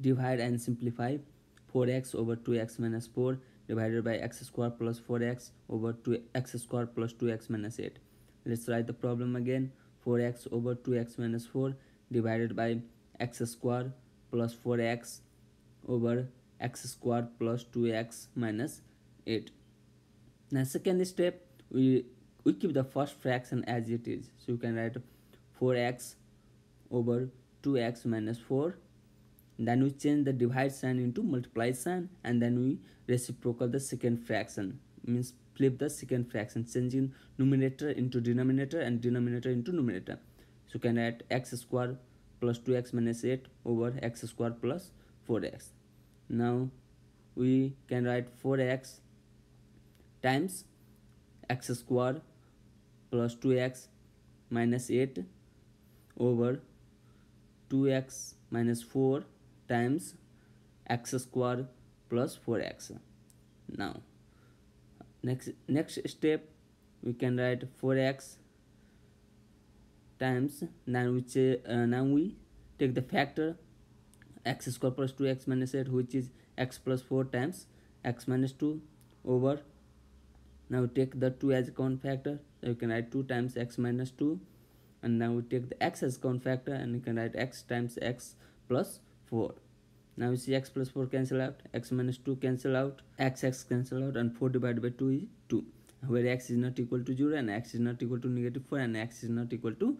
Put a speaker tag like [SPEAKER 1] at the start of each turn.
[SPEAKER 1] divide and simplify 4x over 2x minus 4 divided by x square plus 4x over 2x square plus 2x minus 8 let's write the problem again 4x over 2x minus 4 divided by x square plus 4x over x square plus 2x minus 8 now second step we we keep the first fraction as it is so you can write 4x over 2x minus 4 then we change the divide sign into multiply sign and then we reciprocal the second fraction means flip the second fraction changing numerator into denominator and denominator into numerator so you can add x square plus 2x minus 8 over x square plus 4x now we can write 4x times x square plus 2x minus 8 over 2x minus 4 times x square plus 4x now next next step we can write 4x times now which uh, now we take the factor x square plus 2x minus 8 which is x plus 4 times x minus 2 over now take the 2 as a common factor so you can write 2 times x minus 2 and now we take the x as common factor and you can write x times x plus 4 now you see x plus 4 cancel out, x minus 2 cancel out, x x cancel out and 4 divided by 2 is 2 where x is not equal to 0 and x is not equal to negative 4 and x is not equal to